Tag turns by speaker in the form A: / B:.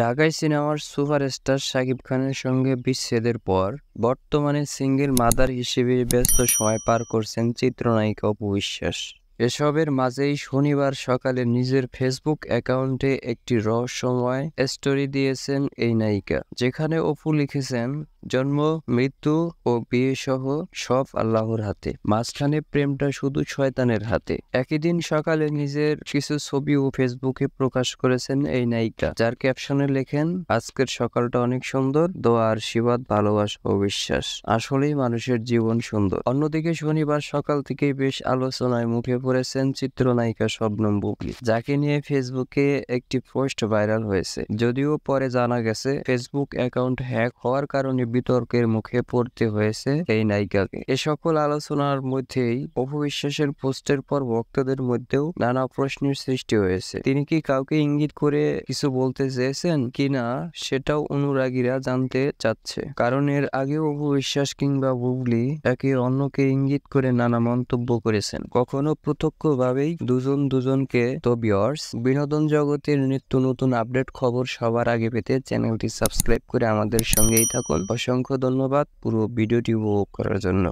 A: ঢাকায় সিনেমার সুপারস্টার শাকিব খানের সঙ্গে বিচ্ছেদের পর বর্তমানে সিঙ্গেল মাদার হিসেবে ব্যস্ত সময় পার করছেন চিত্রনায়িকা অপু বিশ্বাস এসবের মাঝেই শনিবার সকালে নিজের ফেসবুক অ্যাকাউন্টে একটি রহস্যময় স্টোরি দিয়েছেন এই নায়িকা যেখানে অপু লিখেছেন জন্ম মৃত্যু ও বিয়ে সহ সব আল্লাহর হাতে মাঝখানে প্রেমটা শুধু শয়তানের হাতে একই দিন সকালে নিজের কিছু ছবি ও ফেসবুকে প্রকাশ করেছেন এই নায়িকা যার ক্যাপশনে লেখেন আজকের সকালটা অনেক সুন্দর দোয়া আর শিবাদ ভালোবাস ও বিশ্বাস আসলেই মানুষের জীবন সুন্দর অন্যদিকে শনিবার সকাল থেকেই বেশ আলোচনায় মুখে পড়েছেন চিত্রনায়িকা স্বপ্নম বুকলি যাকে নিয়ে ফেসবুকে একটি পোস্ট ভাইরাল হয়েছে যদিও পরে জানা গেছে ফেসবুক অ্যাকাউন্ট হ্যাক হওয়ার কারণে বিতর্কের মুখে পড়তে হয়েছে এই নায়িকাকে এ সকল আলোচনার মধ্যেই অপবিশ্বাসের পোস্টের পর ভক্তদের মধ্যেও নানা প্রশ্নের সৃষ্টি হয়েছে তিনি কি কাউকে ইঙ্গিত করে কিছু বলতে চেয়েছেন কিনা সেটাও অনুরাগীরা জানতে চাচ্ছে কারণ এর আগে অপবিশ্বাস কিংবা বুবলি একে অন্যকে ইঙ্গিত করে নানা মন্তব্য করেছেন কখনো প্রত্যক্ষভাবেই দুজন দুজনকে তো বিয়ার্স বিনোদন জগতের নিত্য নতুন আপডেট খবর সবার আগে পেতে চ্যানেলটি সাবস্ক্রাইব করে আমাদের সঙ্গেই থাকুন অসংখ্য ধন্যবাদ পুরো ভিডিওটি উপভোগ করার জন্য